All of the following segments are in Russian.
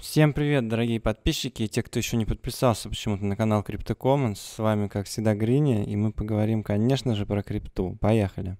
Всем привет, дорогие подписчики и те, кто еще не подписался почему-то на канал Crypto Commons. С вами, как всегда, Гриня, и мы поговорим, конечно же, про крипту. Поехали! Поехали!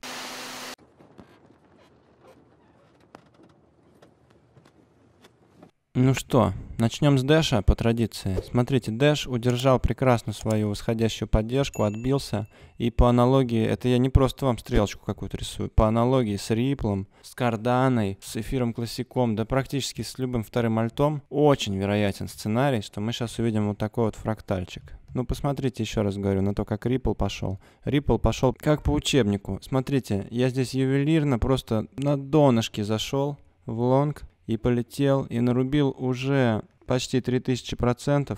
Ну что, начнем с Дэша по традиции. Смотрите, Дэш удержал прекрасно свою восходящую поддержку, отбился. И по аналогии, это я не просто вам стрелочку какую-то рисую, по аналогии с Риплом, с Карданой, с эфиром классиком, да практически с любым вторым альтом, очень вероятен сценарий, что мы сейчас увидим вот такой вот фрактальчик. Ну, посмотрите, еще раз говорю, на то, как Ripple пошел. Ripple пошел как по учебнику. Смотрите, я здесь ювелирно просто на донышке зашел в лонг и полетел, и нарубил уже почти 3000%,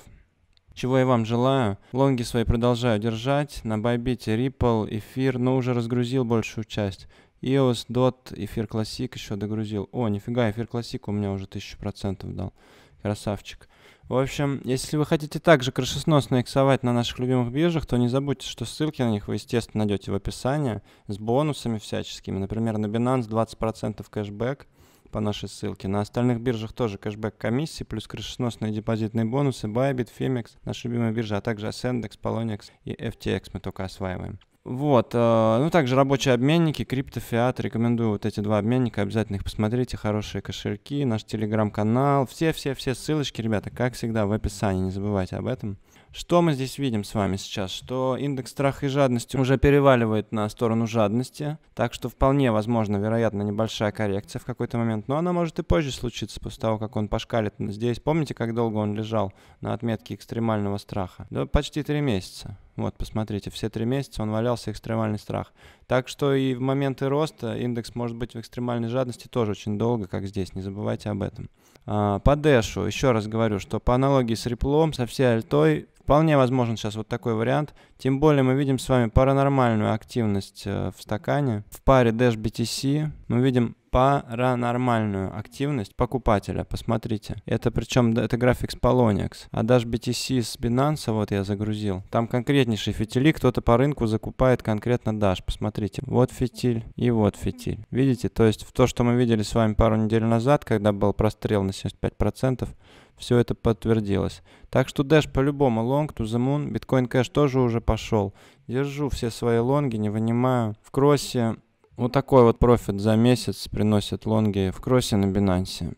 чего я вам желаю. Лонги свои продолжаю держать, на Байбите Ripple, эфир, но уже разгрузил большую часть. EOS, DOT, эфир классик еще догрузил. О, нифига, эфир классик у меня уже 1000% дал. Красавчик. В общем, если вы хотите также крышесносно иксовать на наших любимых биржах, то не забудьте, что ссылки на них вы, естественно, найдете в описании с бонусами всяческими. Например, на Binance 20% кэшбэк – по нашей ссылке. На остальных биржах тоже кэшбэк комиссии, плюс крышесносные депозитные бонусы, Bybit, Femex, наша любимая биржа, а также Ascendex, Poloniex и FTX мы только осваиваем. Вот, э, ну также рабочие обменники, криптофиат, рекомендую вот эти два обменника, обязательно их посмотрите, хорошие кошельки, наш телеграм-канал, все-все-все ссылочки, ребята, как всегда, в описании, не забывайте об этом. Что мы здесь видим с вами сейчас? Что индекс страха и жадности уже переваливает на сторону жадности, так что вполне возможно, вероятно, небольшая коррекция в какой-то момент, но она может и позже случиться, после того, как он пошкалит. Здесь помните, как долго он лежал на отметке экстремального страха? Да почти три месяца. Вот, посмотрите, все три месяца он валялся экстремальный страх. Так что и в моменты роста индекс может быть в экстремальной жадности тоже очень долго, как здесь, не забывайте об этом. А, по Дэшу, еще раз говорю, что по аналогии с реплом, со всей альтой, Вполне возможен сейчас вот такой вариант. Тем более мы видим с вами паранормальную активность э, в стакане. В паре Dash BTC мы видим паранормальную активность покупателя. Посмотрите. Это причем это график с Poloniex. А Dash BTC с Binance, вот я загрузил. Там конкретнейший фитили. Кто-то по рынку закупает конкретно Dash. Посмотрите. Вот фитиль и вот фитиль. Видите? То есть в то, что мы видели с вами пару недель назад, когда был прострел на 75%, все это подтвердилось. Так что Dash по-любому лонг, to the moon, Bitcoin Cash тоже уже пошел. Держу все свои лонги, не вынимаю. В кроссе вот такой вот профит за месяц приносит лонги в кроссе на Binance.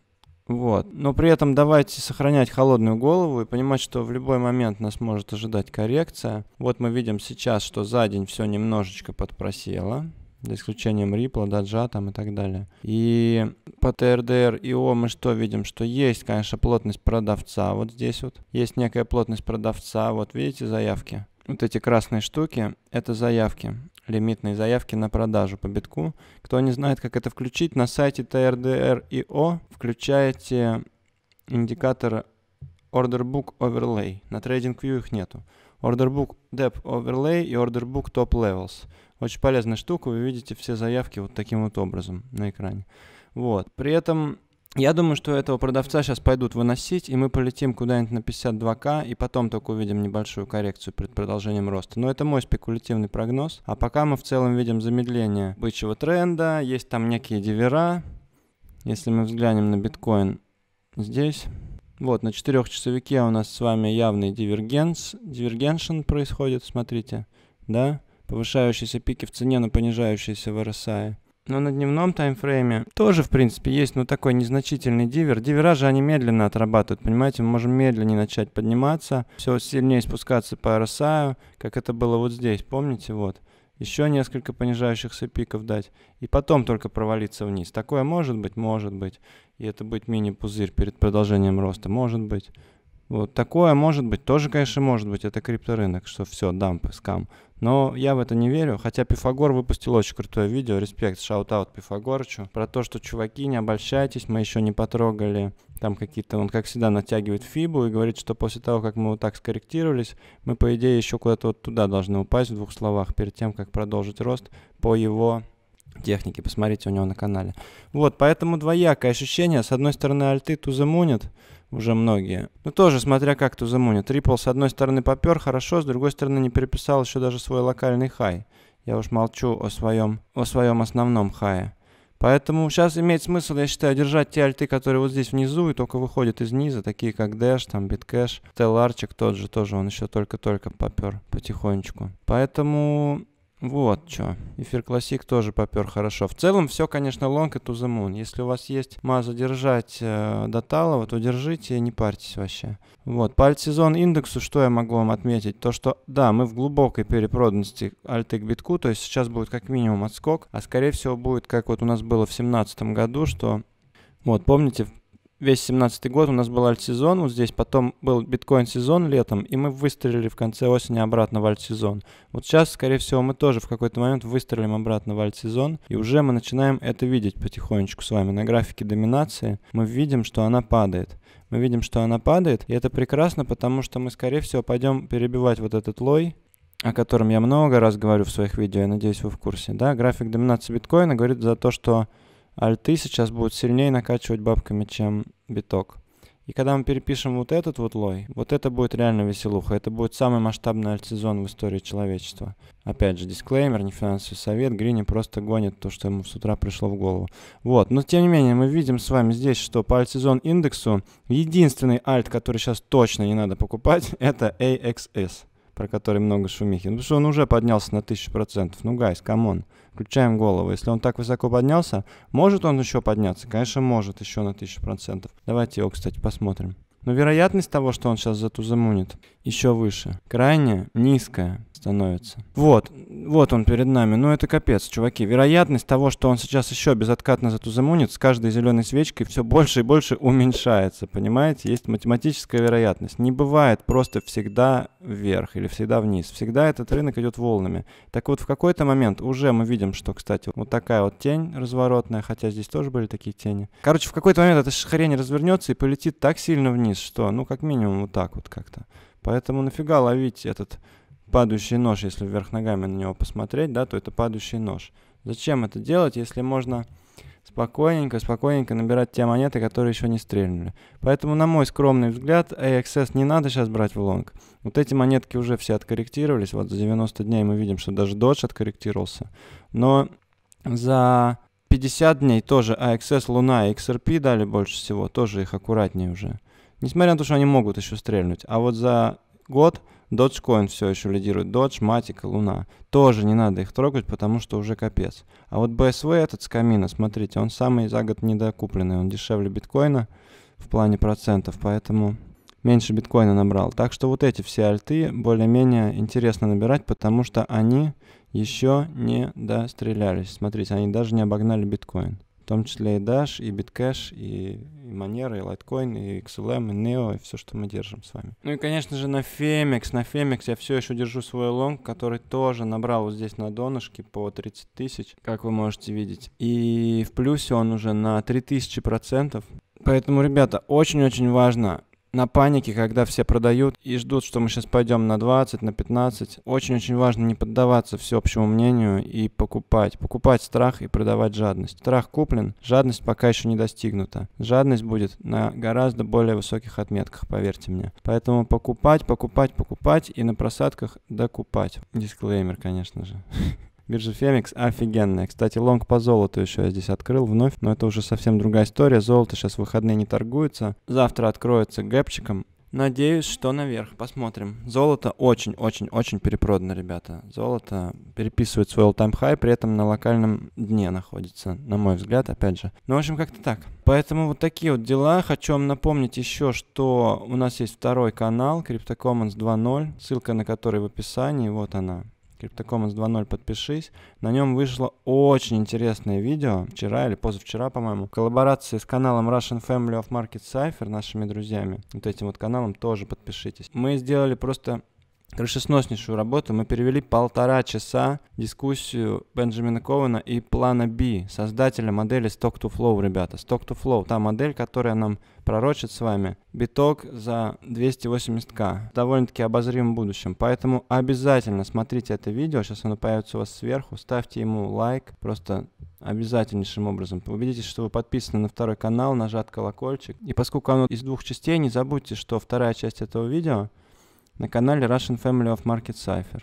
Вот. Но при этом давайте сохранять холодную голову и понимать, что в любой момент нас может ожидать коррекция. Вот мы видим сейчас, что за день все немножечко подпросело за исключением Ripple, Даджа там и так далее. И по TRDR IO мы что видим? Что есть, конечно, плотность продавца вот здесь вот. Есть некая плотность продавца, вот видите заявки? Вот эти красные штуки, это заявки, лимитные заявки на продажу по битку. Кто не знает, как это включить, на сайте TRDR IO включаете индикатор Order Book Overlay. На TradingView их нету. Orderbook Depth Overlay и Orderbook Top Levels. Очень полезная штука, вы видите все заявки вот таким вот образом на экране. Вот. При этом я думаю, что этого продавца сейчас пойдут выносить, и мы полетим куда-нибудь на 52к, и потом только увидим небольшую коррекцию перед продолжением роста. Но это мой спекулятивный прогноз. А пока мы в целом видим замедление бычьего тренда, есть там некие дивера. Если мы взглянем на биткоин здесь, вот, на четырехчасовике у нас с вами явный дивергенс, дивергеншн происходит, смотрите, да, повышающиеся пики в цене, но понижающиеся в RSI. Но на дневном таймфрейме тоже, в принципе, есть, ну, такой незначительный дивер. Дивера же они медленно отрабатывают, понимаете? Мы можем медленнее начать подниматься, все сильнее спускаться по RSI, как это было вот здесь, помните, вот еще несколько понижающихся пиков дать, и потом только провалиться вниз. Такое может быть, может быть. И это будет мини-пузырь перед продолжением роста, может быть. Вот такое может быть, тоже, конечно, может быть, это крипторынок, что все, дампы, скам. Но я в это не верю, хотя Пифагор выпустил очень крутое видео, респект, шаут-аут Пифагорчу, про то, что, чуваки, не обольщайтесь, мы еще не потрогали там какие-то, он как всегда натягивает фибу и говорит, что после того, как мы вот так скорректировались, мы, по идее, еще куда-то вот туда должны упасть в двух словах, перед тем, как продолжить рост по его технике. Посмотрите у него на канале. Вот, поэтому двоякое ощущение. С одной стороны, альты тузамунят уже многие. Но тоже, смотря как тузамунят. Ripple, с одной стороны, попер хорошо, с другой стороны, не переписал еще даже свой локальный хай. Я уж молчу о своем, о своем основном хае. Поэтому сейчас имеет смысл, я считаю, держать те альты, которые вот здесь внизу и только выходят из низа, такие как Dash, там Bitcash, Stellarчик тот же тоже, он еще только-только попер потихонечку. Поэтому вот что. Эфир Классик тоже попер хорошо. В целом все, конечно, лонг и to the moon. Если у вас есть маза держать э, Доталова, то держите, не парьтесь вообще. Вот, по сезон индексу что я могу вам отметить? То, что да, мы в глубокой перепроданности альты к битку, то есть сейчас будет как минимум отскок, а скорее всего будет как вот у нас было в 2017 году, что вот помните, весь семнадцатый год у нас был альт-сезон вот здесь, потом был биткоин-сезон летом, и мы выстрелили в конце осени обратно в альт-сезон. Вот сейчас, скорее всего, мы тоже в какой-то момент выстрелим обратно в альт-сезон, и уже мы начинаем это видеть потихонечку с вами. На графике доминации мы видим, что она падает. Мы видим, что она падает, и это прекрасно, потому что мы, скорее всего, пойдем перебивать вот этот лой, о котором я много раз говорю в своих видео, я надеюсь, вы в курсе, да, график доминации биткоина говорит за то, что альты сейчас будут сильнее накачивать бабками, чем биток. И когда мы перепишем вот этот вот лой, вот это будет реально веселуха. Это будет самый масштабный альтсезон в истории человечества. Опять же, дисклеймер, не финансовый совет, Грини просто гонит то, что ему с утра пришло в голову. Вот, но тем не менее, мы видим с вами здесь, что по альтсезон индексу единственный альт, который сейчас точно не надо покупать, это AXS, про который много шумихи. Ну, потому что он уже поднялся на 1000%. Ну, гайс, камон включаем голову. Если он так высоко поднялся, может он еще подняться? Конечно, может еще на 1000%. Давайте его, кстати, посмотрим. Но вероятность того, что он сейчас затузамунит, еще выше. Крайне низкая становится. Вот, вот он перед нами. Ну это капец, чуваки. Вероятность того, что он сейчас еще безоткатно затузамунит, с каждой зеленой свечкой все больше и больше уменьшается. Понимаете? Есть математическая вероятность. Не бывает просто всегда вверх или всегда вниз. Всегда этот рынок идет волнами. Так вот, в какой-то момент уже мы видим, что, кстати, вот такая вот тень разворотная, хотя здесь тоже были такие тени. Короче, в какой-то момент эта хрень развернется и полетит так сильно вниз, вниз, что, ну, как минимум вот так вот как-то. Поэтому нафига ловить этот падающий нож, если вверх ногами на него посмотреть, да, то это падающий нож. Зачем это делать, если можно спокойненько, спокойненько набирать те монеты, которые еще не стрельнули. Поэтому, на мой скромный взгляд, AXS не надо сейчас брать в лонг. Вот эти монетки уже все откорректировались. Вот за 90 дней мы видим, что даже Dodge откорректировался. Но за 50 дней тоже AXS, а Луна и XRP дали больше всего, тоже их аккуратнее уже. Несмотря на то, что они могут еще стрельнуть. А вот за год Dogecoin все еще лидирует. Dodge, Matic и Луна. Тоже не надо их трогать, потому что уже капец. А вот BSV этот с камина, смотрите, он самый за год недокупленный. Он дешевле биткоина в плане процентов, поэтому меньше биткоина набрал. Так что вот эти все альты более-менее интересно набирать, потому что они еще не дострелялись. Смотрите, они даже не обогнали биткоин. В том числе и Dash, и Bitcash, и, и Monero, и Litecoin, и XLM, и Neo, и все, что мы держим с вами. Ну и, конечно же, на Femex. На Femex я все еще держу свой лонг, который тоже набрал вот здесь на донышке по 30 тысяч, как вы можете видеть. И в плюсе он уже на 3000 процентов. Поэтому, ребята, очень-очень важно на панике, когда все продают и ждут, что мы сейчас пойдем на 20, на 15. Очень-очень важно не поддаваться всеобщему мнению и покупать. Покупать страх и продавать жадность. Страх куплен, жадность пока еще не достигнута. Жадность будет на гораздо более высоких отметках, поверьте мне. Поэтому покупать, покупать, покупать и на просадках докупать. Дисклеймер, конечно же. Биржа Фемикс офигенная. Кстати, лонг по золоту еще я здесь открыл вновь, но это уже совсем другая история. Золото сейчас в выходные не торгуется. Завтра откроется гэпчиком. Надеюсь, что наверх. Посмотрим. Золото очень-очень-очень перепродано, ребята. Золото переписывает свой all-time high, при этом на локальном дне находится, на мой взгляд, опять же. Ну, в общем, как-то так. Поэтому вот такие вот дела. Хочу вам напомнить еще, что у нас есть второй канал, CryptoCommons 2.0, ссылка на который в описании, вот она. Криптокомманс 2.0 подпишись. На нем вышло очень интересное видео, вчера или позавчера, по-моему, в коллаборации с каналом Russian Family of Market Cypher, нашими друзьями. Вот этим вот каналом тоже подпишитесь. Мы сделали просто крышесноснейшую работу. Мы перевели полтора часа дискуссию Бенджамина Кована и плана B, создателя модели Stock to Flow, ребята. Stock to Flow, та модель, которая нам пророчит с вами биток за 280к. Довольно-таки обозримом будущем. Поэтому обязательно смотрите это видео. Сейчас оно появится у вас сверху. Ставьте ему лайк. Просто обязательнейшим образом. Убедитесь, что вы подписаны на второй канал, нажат колокольчик. И поскольку оно из двух частей, не забудьте, что вторая часть этого видео — на канале Russian Family of Market Cipher.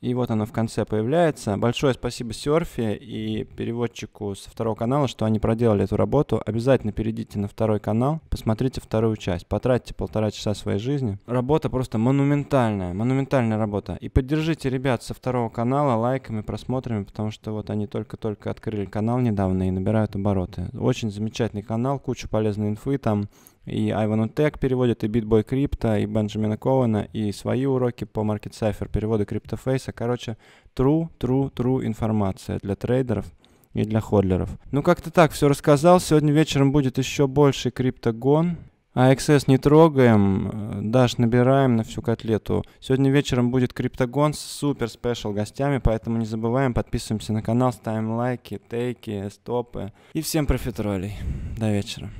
И вот оно в конце появляется. Большое спасибо Серфи и переводчику со второго канала, что они проделали эту работу. Обязательно перейдите на второй канал, посмотрите вторую часть, потратьте полтора часа своей жизни. Работа просто монументальная, монументальная работа. И поддержите ребят со второго канала лайками, просмотрами, потому что вот они только-только открыли канал недавно и набирают обороты. Очень замечательный канал, куча полезной инфы там и Айвану Тек переводит, и Битбой Крипта, и Бенджамина Коуэна, и свои уроки по Market Cipher, переводы Криптофейса. Короче, true, true, true информация для трейдеров и для ходлеров. Ну, как-то так все рассказал. Сегодня вечером будет еще больше криптогон. А XS не трогаем, Даш набираем на всю котлету. Сегодня вечером будет криптогон с супер спешл гостями, поэтому не забываем, подписываемся на канал, ставим лайки, тейки, стопы. И всем профитролей. До вечера.